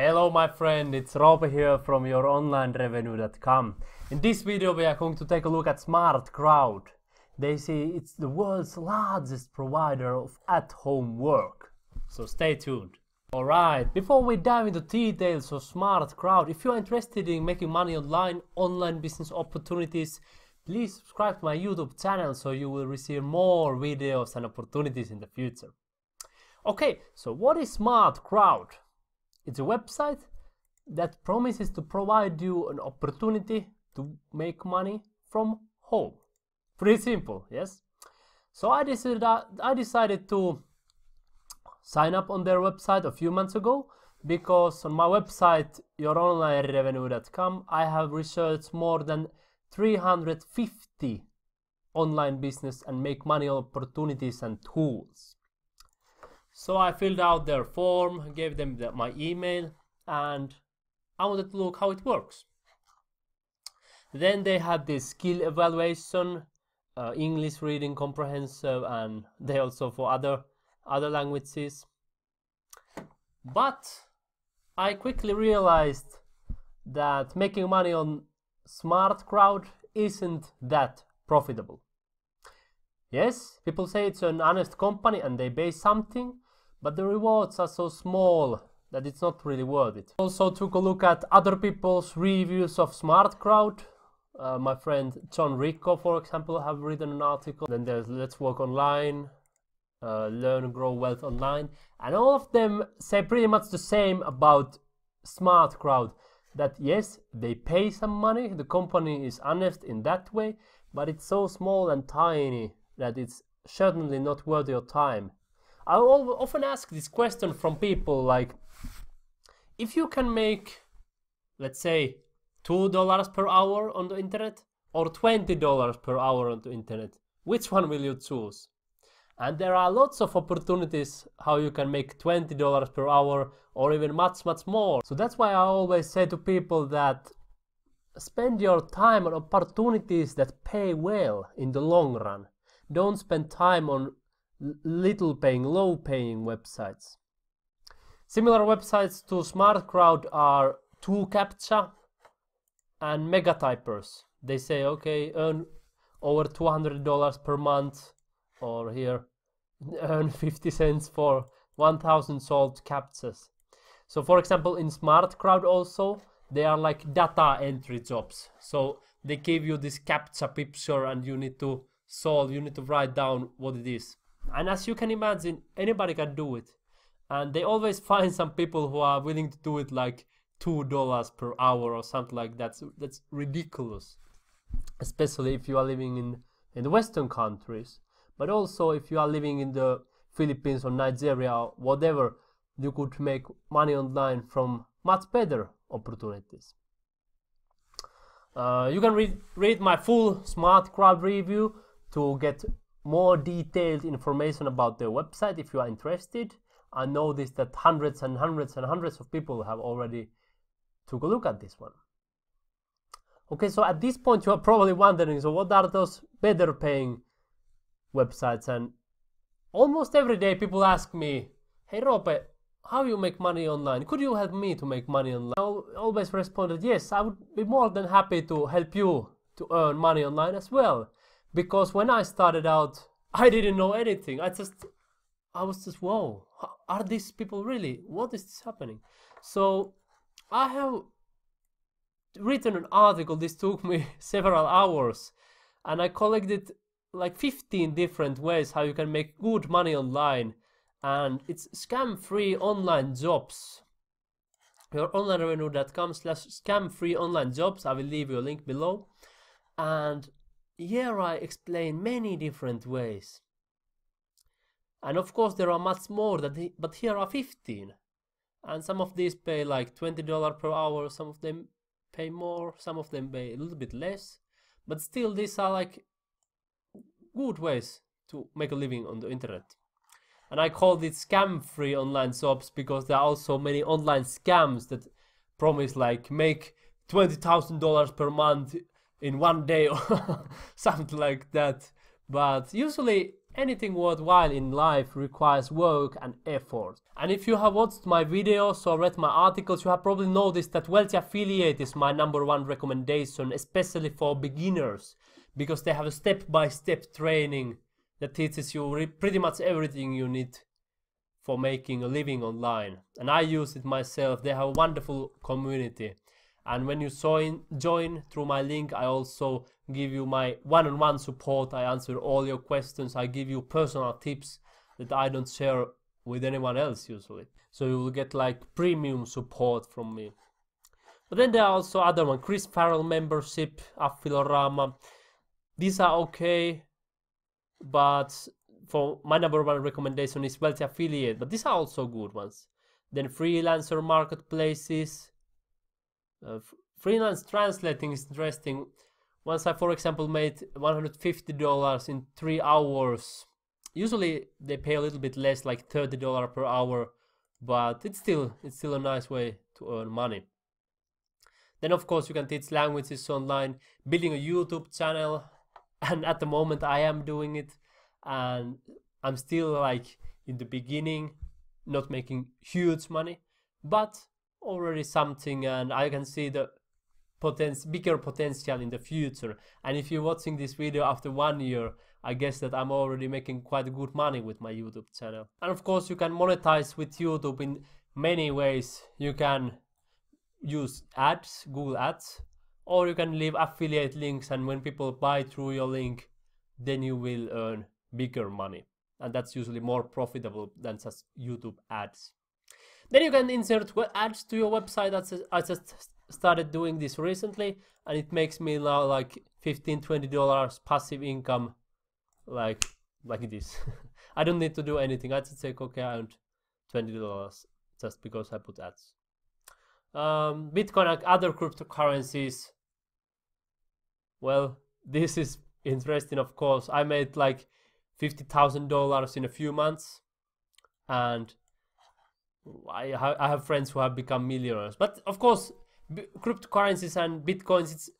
Hello my friend, it's Rob here from youronlinerevenue.com. In this video we are going to take a look at Smart Crowd. They say it's the world's largest provider of at-home work. So stay tuned. Alright, before we dive into details of Smart Crowd, if you're interested in making money online, online business opportunities, please subscribe to my YouTube channel so you will receive more videos and opportunities in the future. Okay, so what is Smart Crowd? It's a website that promises to provide you an opportunity to make money from home. Pretty simple, yes? So I decided, I decided to sign up on their website a few months ago because on my website youronlinerevenue.com I have researched more than 350 online business and make money opportunities and tools. So I filled out their form, gave them the, my email, and I wanted to look how it works. Then they had this skill evaluation, uh, English reading comprehensive, and they also for other other languages. But I quickly realized that making money on smart crowd isn't that profitable. Yes, people say it's an honest company and they pay something, but the rewards are so small that it's not really worth it. Also took a look at other people's reviews of Smart Crowd. Uh, my friend John Rico, for example, have written an article. Then there's Let's Work Online, uh, Learn Grow Wealth Online, and all of them say pretty much the same about Smart Crowd. That yes, they pay some money, the company is honest in that way, but it's so small and tiny that it's certainly not worth your time. I often ask this question from people like, if you can make, let's say, $2 per hour on the internet or $20 per hour on the internet, which one will you choose? And there are lots of opportunities how you can make $20 per hour or even much, much more. So that's why I always say to people that spend your time on opportunities that pay well in the long run. Don't spend time on little paying, low paying websites. Similar websites to SmartCrowd are Captcha and Megatypers. They say, okay, earn over $200 per month or here, earn 50 cents for 1000 solved CAPTCHAs. So for example, in SmartCrowd also, they are like data entry jobs. So they give you this CAPTCHA picture and you need to solve, you need to write down what it is. And as you can imagine, anybody can do it. And they always find some people who are willing to do it like two dollars per hour or something like that. So that's ridiculous, especially if you are living in in the Western countries. But also if you are living in the Philippines or Nigeria or whatever, you could make money online from much better opportunities. Uh, you can read, read my full smart crowd review to get more detailed information about their website if you are interested. I noticed that hundreds and hundreds and hundreds of people have already took a look at this one. Okay, so at this point you are probably wondering, so what are those better paying websites? And almost every day people ask me, hey Rope, how you make money online? Could you help me to make money online? I always responded, yes, I would be more than happy to help you to earn money online as well because when I started out, I didn't know anything. I just, I was just, whoa, are these people really? What is this happening? So I have written an article. This took me several hours, and I collected like 15 different ways how you can make good money online, and it's scam-free online jobs. Your online onlinerevenue.com slash scam-free online jobs. I will leave you a link below, and here I explain many different ways. And of course there are much more, that he, but here are 15. And some of these pay like $20 per hour, some of them pay more, some of them pay a little bit less. But still these are like good ways to make a living on the internet. And I call it scam-free online shops because there are also many online scams that promise like make $20,000 per month in one day or something like that. But usually anything worthwhile in life requires work and effort. And if you have watched my videos or read my articles, you have probably noticed that Wealthy Affiliate is my number one recommendation, especially for beginners, because they have a step-by-step training that teaches you pretty much everything you need for making a living online. And I use it myself. They have a wonderful community and when you join, join through my link i also give you my one-on-one -on -one support i answer all your questions i give you personal tips that i don't share with anyone else usually so you will get like premium support from me but then there are also other one chris farrell membership affilorama these are okay but for my number one recommendation is wealthy affiliate but these are also good ones then freelancer marketplaces uh, freelance translating is interesting. Once I, for example, made $150 in three hours. Usually they pay a little bit less, like $30 per hour, but it's still it's still a nice way to earn money. Then of course you can teach languages online, building a YouTube channel, and at the moment I am doing it, and I'm still like in the beginning, not making huge money, but already something and I can see the poten bigger potential in the future. And if you're watching this video after one year, I guess that I'm already making quite good money with my YouTube channel. And of course you can monetize with YouTube in many ways. You can use ads, Google ads, or you can leave affiliate links and when people buy through your link, then you will earn bigger money. And that's usually more profitable than just YouTube ads. Then you can insert ads to your website. That's I just started doing this recently, and it makes me now like 15 20 dollars passive income, like like this. I don't need to do anything. I just take okay, I earned 20 dollars just because I put ads. Um, Bitcoin and other cryptocurrencies. Well, this is interesting, of course. I made like fifty thousand dollars in a few months, and I, I have friends who have become millionaires. But of course, b- cryptocurrencies and bitcoins, it's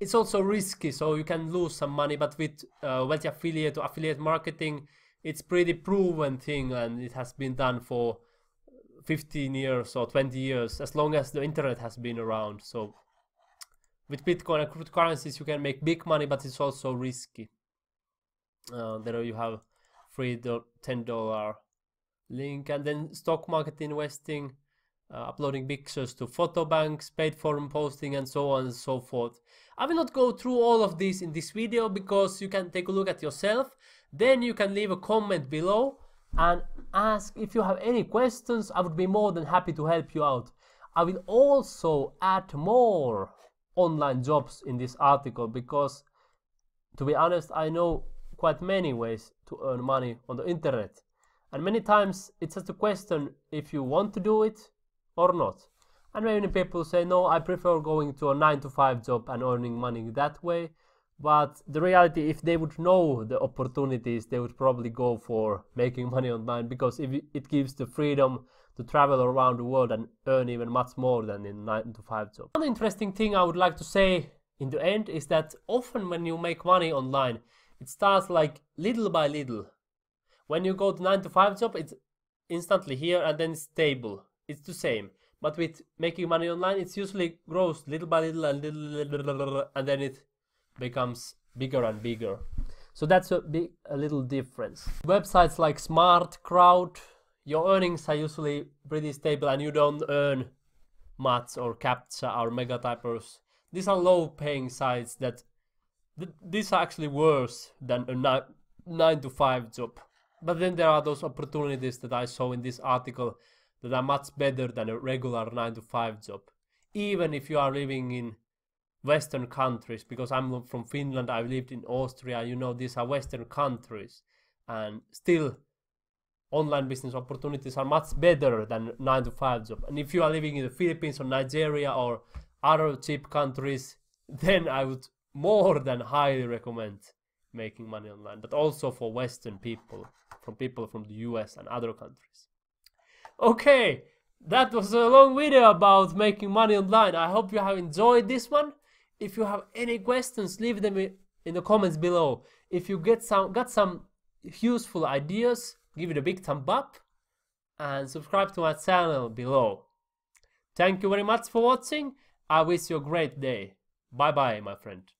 it's also risky, so you can lose some money. But with uh, wealthy affiliate or affiliate marketing, it's pretty proven thing, and it has been done for 15 years or 20 years, as long as the internet has been around. So with Bitcoin and cryptocurrencies, you can make big money, but it's also risky. Uh, there you have free ten ten dollar link and then stock market investing uh, uploading pictures to photo banks paid forum posting and so on and so forth i will not go through all of this in this video because you can take a look at yourself then you can leave a comment below and ask if you have any questions i would be more than happy to help you out i will also add more online jobs in this article because to be honest i know quite many ways to earn money on the internet and many times it's just a question if you want to do it or not. And many people say, no, I prefer going to a 9 to 5 job and earning money that way. But the reality, if they would know the opportunities, they would probably go for making money online because if it gives the freedom to travel around the world and earn even much more than in 9 to 5 job. One interesting thing I would like to say in the end is that often when you make money online, it starts like little by little when you go to 9 to 5 job, it's instantly here and then stable. It's the same. But with making money online, it's usually grows little by little and little, little, little, little and then it becomes bigger and bigger. So that's a big a little difference. Websites like Smart Crowd, your earnings are usually pretty stable and you don't earn Mats or Captcha or Megatypers. These are low paying sites that th these are actually worse than a 9 to 5 job. But then there are those opportunities that I saw in this article that are much better than a regular 9 to 5 job. Even if you are living in Western countries, because I'm from Finland, I've lived in Austria, you know, these are Western countries. And still, online business opportunities are much better than 9 to 5 job. And if you are living in the Philippines or Nigeria or other cheap countries, then I would more than highly recommend making money online, but also for Western people, from people from the US and other countries. Okay, that was a long video about making money online. I hope you have enjoyed this one. If you have any questions, leave them in the comments below. If you get some got some useful ideas, give it a big thumb up and subscribe to my channel below. Thank you very much for watching. I wish you a great day. Bye bye, my friend.